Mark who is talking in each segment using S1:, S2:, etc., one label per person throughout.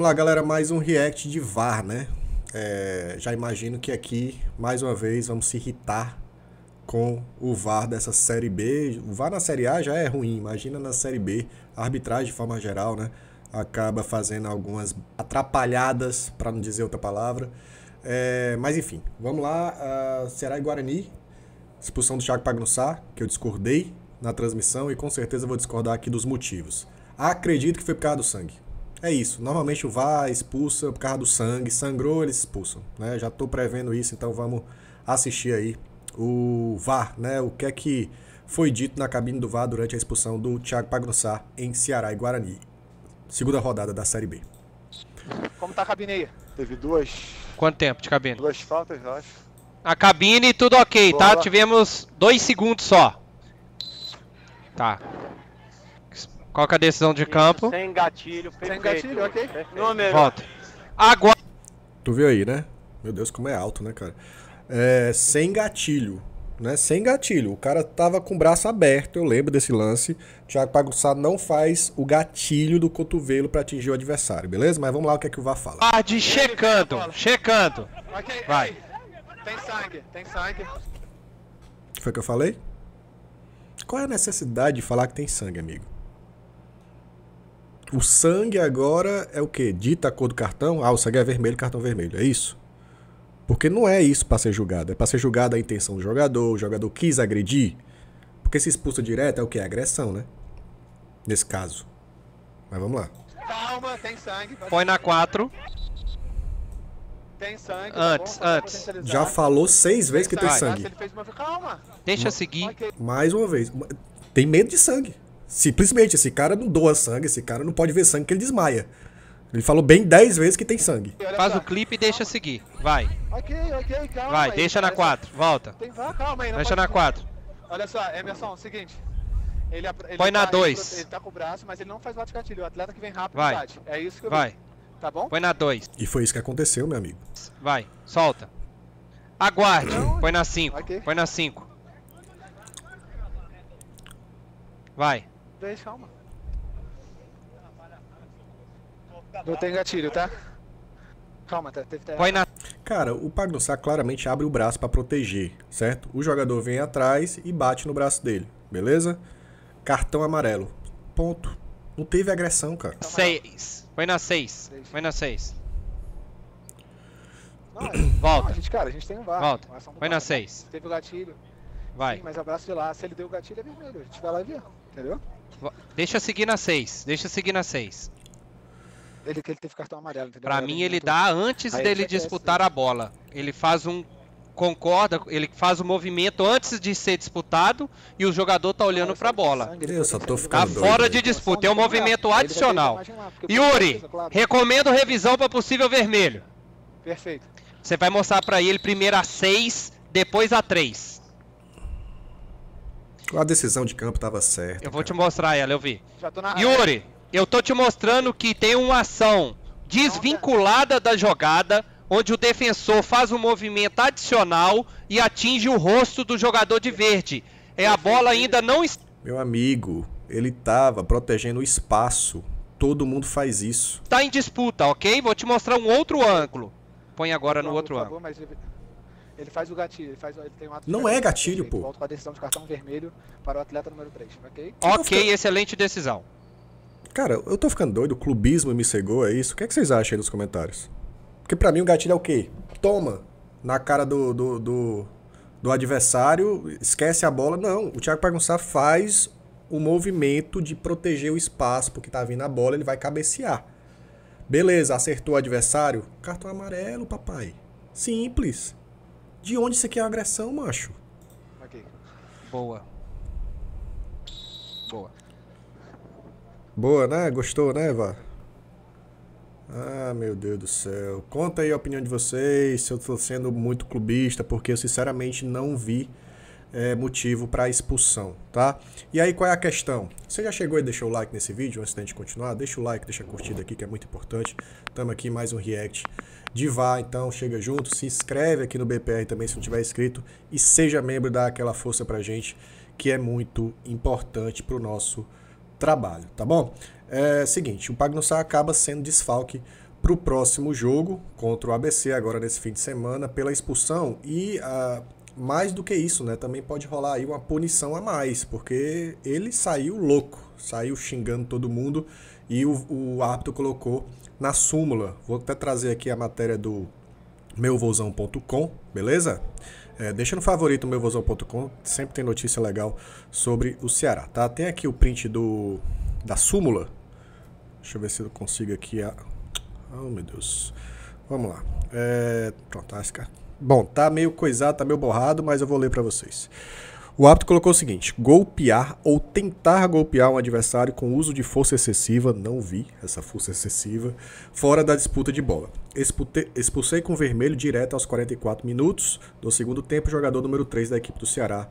S1: Vamos lá, galera, mais um react de VAR, né? É, já imagino que aqui, mais uma vez, vamos se irritar com o VAR dessa Série B. O VAR na Série A já é ruim, imagina na Série B. A arbitragem, de forma geral, né? Acaba fazendo algumas atrapalhadas, para não dizer outra palavra. É, mas enfim, vamos lá. Uh, Ceará e Guarani, expulsão do Thiago Pagnussá, que eu discordei na transmissão e com certeza vou discordar aqui dos motivos. Acredito que foi por causa do sangue. É isso. Normalmente o VAR expulsa por causa do sangue. Sangrou, eles expulsam. Né? Já estou prevendo isso, então vamos assistir aí o VAR, né? O que é que foi dito na cabine do VAR durante a expulsão do Thiago Pagnussá em Ceará e Guarani. Segunda rodada da Série B.
S2: Como tá a cabine aí? Teve duas.
S1: Quanto tempo de cabine?
S2: Duas faltas, eu acho.
S1: A cabine, tudo ok, tá? Tivemos
S2: dois segundos só. Tá. Qual é a decisão de Isso, campo? Sem gatilho, perfeito. Sem gatilho, ok. Perfeito. Número. Volta.
S1: Agora. Tu viu aí, né? Meu Deus, como é alto, né, cara? É, sem gatilho. Né? Sem gatilho. O cara tava com o braço aberto, eu lembro desse lance. Thiago Pagussá não faz o gatilho do cotovelo para atingir o adversário, beleza? Mas vamos lá o que é que o VAR fala. Ah, de checando, checando. Okay, Vai. Ei, tem sangue, tem sangue. Foi o que eu falei? Qual é a necessidade de falar que tem sangue, amigo? O sangue agora é o quê? Dita a cor do cartão? Ah, o sangue é vermelho, cartão vermelho. É isso? Porque não é isso para ser julgado. É para ser julgada a intenção do jogador. O jogador quis agredir. Porque se expulsa direto é o que? É agressão, né? Nesse caso. Mas vamos lá. Calma,
S2: tem sangue. Põe na 4.
S1: Tem sangue. Antes, tá antes. Já falou seis vezes tem que sangue. tem sangue. Tá, Calma.
S2: Deixa seguir.
S1: Mais uma vez. Tem medo de sangue. Simplesmente, esse cara não doa sangue, esse cara não pode ver sangue que ele desmaia. Ele falou bem 10 vezes que tem sangue.
S2: Faz o clipe e deixa seguir. Vai. Ok, ok, calma. Vai, aí, deixa na 4, volta. Tem... Ah, calma aí, Deixa pode... na 4. Olha só, Emerson, seguinte. Ele, ele Põe na 2. Tá ele, ele tá com o braço, mas ele não faz bate gatilho. O atleta que vem rápido Vai. bate. É isso que eu Vai. Vi. Tá bom?
S1: Põe na 2. E foi isso que aconteceu, meu
S2: amigo. Vai, solta. Aguarde. Não. Põe na 5. Okay. Põe na 5. Vai. 2, calma. Não tem gatilho, tá? Calma, tá? Teve
S1: Vai na. Cara, o Pagnussá claramente abre o braço para proteger, certo? O jogador vem atrás e bate no braço dele, beleza? Cartão amarelo. Ponto. Não teve agressão, cara.
S2: 6. Foi na 6. Foi na 6.
S1: É- Volta. Não, a gente, cara, a gente tem um Volta. Foi é na 6. Né? Teve o gatilho. Vai. Sim, mas abraço de lá, se ele deu o gatilho é vermelho. A gente vai lá e vê, entendeu?
S2: Deixa eu seguir na 6. Deixa eu seguir na 6. Ele, ele teve cartão amarelo, entendeu? Pra mim, ele dá antes Aí dele disputar a bola. Ele faz um. Concorda, ele faz o movimento antes de ser disputado e o jogador tá olhando pra bola.
S1: Eu só tô ficando. Tá fora
S2: de disputa, é um movimento adicional. Yuri, recomendo revisão pra possível vermelho. Perfeito. Você vai mostrar pra ele primeiro a 6, depois a 3.
S1: A decisão de campo tava certa. Eu vou cara. te
S2: mostrar ela, eu vi. Já tô na Yuri, eu tô te mostrando que tem uma ação desvinculada da jogada, onde o defensor faz um movimento adicional e atinge o rosto do jogador de
S1: verde. É a bola ainda não Meu amigo, ele tava protegendo o espaço. Todo mundo faz isso. Tá em disputa, ok? Vou te mostrar um outro ângulo. Põe agora no outro ângulo. Ele faz o gatilho, ele, faz, ele tem um ato Não é gatilho, pô. Volto com a decisão de cartão vermelho para o atleta número 3, ok? Ok, ficando... excelente decisão. Cara, eu tô ficando doido, o clubismo me cegou, é isso? O que, é que vocês acham aí nos comentários? Porque pra mim o gatilho é o quê? Toma! Na cara do, do, do, do adversário, esquece a bola. Não, o Thiago Pagunçá faz o movimento de proteger o espaço, porque tá vindo a bola, ele vai cabecear. Beleza, acertou o adversário? Cartão amarelo, papai. Simples. De onde isso aqui é agressão, macho? Aqui. Boa. Boa. Boa, né? Gostou, né, Eva? Ah, meu Deus do céu. Conta aí a opinião de vocês, se eu tô sendo muito clubista, porque eu sinceramente não vi é, motivo para expulsão, tá? E aí qual é a questão? Você já chegou e deixou o like nesse vídeo antes da gente continuar? Deixa o like, deixa a curtida aqui que é muito importante. Tamo aqui mais um react de vá. então chega junto, se inscreve aqui no BPR também se não tiver inscrito e seja membro, dá aquela força pra gente que é muito importante pro nosso trabalho, tá bom? É seguinte, o Pagnossá acaba sendo desfalque para o próximo jogo contra o ABC, agora nesse fim de semana, pela expulsão e a, mais do que isso, né? Também pode rolar aí uma punição a mais, porque ele saiu louco, saiu xingando todo mundo e o, o árbitro colocou na súmula. Vou até trazer aqui a matéria do meuvozão.com, beleza? É, deixa no favorito meuvozão.com, sempre tem notícia legal sobre o Ceará, tá? Tem aqui o print do da súmula. Deixa eu ver se eu consigo aqui a... Oh, meu Deus. Vamos lá. É... Pronto, tá, esse Bom, tá meio coisado, tá meio borrado, mas eu vou ler para vocês. O hábito colocou o seguinte: golpear ou tentar golpear um adversário com uso de força excessiva, não vi essa força excessiva, fora da disputa de bola. Expute, expulsei com vermelho direto aos 44 minutos do segundo tempo, jogador número 3 da equipe do Ceará,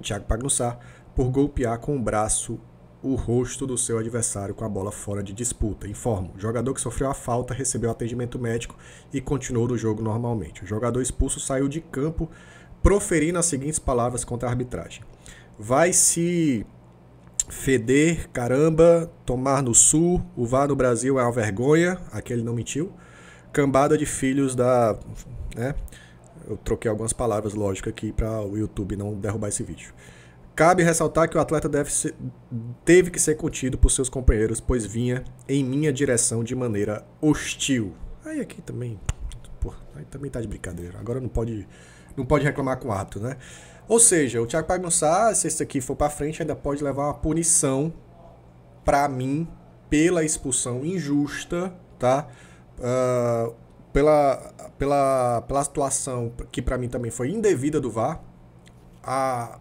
S1: Thiago Pagnussar, por golpear com o braço o rosto do seu adversário com a bola fora de disputa. Informo: o jogador que sofreu a falta recebeu atendimento médico e continuou no jogo normalmente. O jogador expulso saiu de campo proferindo as seguintes palavras contra a arbitragem: Vai se feder, caramba, tomar no sul, o VAR no Brasil é uma vergonha, aquele não mentiu. Cambada de filhos da. Né? Eu troquei algumas palavras, lógico, aqui para o YouTube não derrubar esse vídeo. Cabe ressaltar que o atleta ser, teve que ser contido por seus companheiros, pois vinha em minha direção de maneira hostil. Aí aqui também, porra, aí também tá de brincadeira. Agora não pode, não pode reclamar com o árbitro, né? Ou seja, o Thiago Pagnussá, se esse aqui for para frente, ainda pode levar uma punição para mim pela expulsão injusta, tá? Uh, pela, pela, pela situação que para mim também foi indevida do VAR. A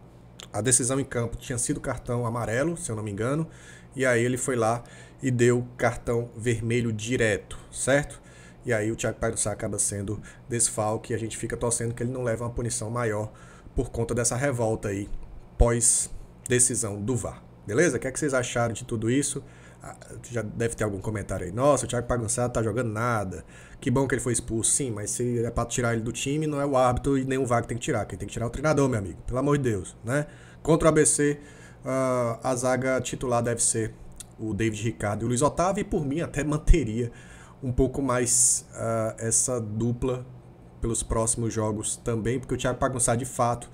S1: a decisão em campo tinha sido cartão amarelo, se eu não me engano, e aí ele foi lá e deu cartão vermelho direto, certo? E aí o Thiago Sá acaba sendo desfalque e a gente fica torcendo que ele não leve uma punição maior por conta dessa revolta aí pós decisão do VAR. Beleza? O que, é que vocês acharam de tudo isso? Ah, já deve ter algum comentário aí. Nossa, o Thiago Pagançado tá jogando nada. Que bom que ele foi expulso. Sim, mas se é pra tirar ele do time, não é o árbitro e nem o VAR que tem que tirar. Quem tem que tirar é o treinador, meu amigo. Pelo amor de Deus, né? Contra o ABC, uh, ah, a zaga titular deve ser o David Ricardo e o Luiz Otávio. E por mim, até manteria um pouco mais uh, essa dupla pelos próximos jogos também, porque o Thiago Pagunçá de fato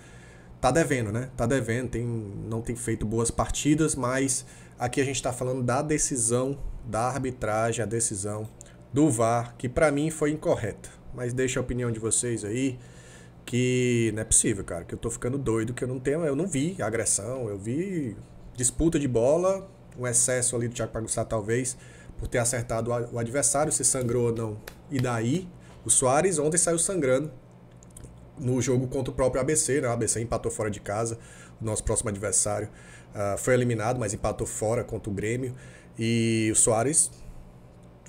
S1: tá devendo, né? Tá devendo, tem, não tem feito boas partidas, mas Aqui a gente está falando da decisão da arbitragem, a decisão do VAR, que para mim foi incorreta. Mas deixa a opinião de vocês aí, que não é possível, cara, que eu tô ficando doido, que eu não tenho, eu não vi agressão, eu vi disputa de bola, um excesso ali do Thiago Pagussá talvez, por ter acertado o adversário, se sangrou ou não. E daí, o Soares ontem saiu sangrando no jogo contra o próprio ABC, né? O ABC empatou fora de casa, o nosso próximo adversário uh, foi eliminado, mas empatou fora contra o Grêmio. E o Soares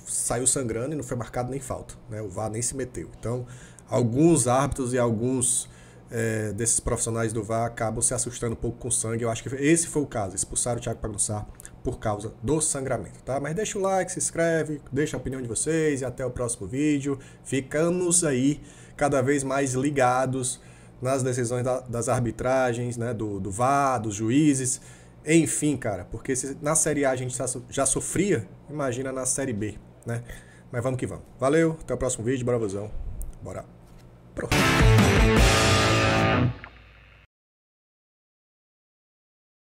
S1: saiu sangrando e não foi marcado nem falta, né? O VAR nem se meteu. Então, alguns árbitros e alguns é, desses profissionais do VAR acabam se assustando um pouco com sangue. Eu acho que esse foi o caso. Expulsaram o Thiago Pagunçar por causa do sangramento, tá? Mas deixa o like, se inscreve, deixa a opinião de vocês e até o próximo vídeo. Ficamos aí cada vez mais ligados nas decisões da, das arbitragens, né, do, do VAR, dos juízes, enfim, cara, porque se na Série A a gente já sofria, imagina na Série B, né? Mas vamos que vamos. Valeu, até o próximo vídeo, bravozão. Bora. Pronto.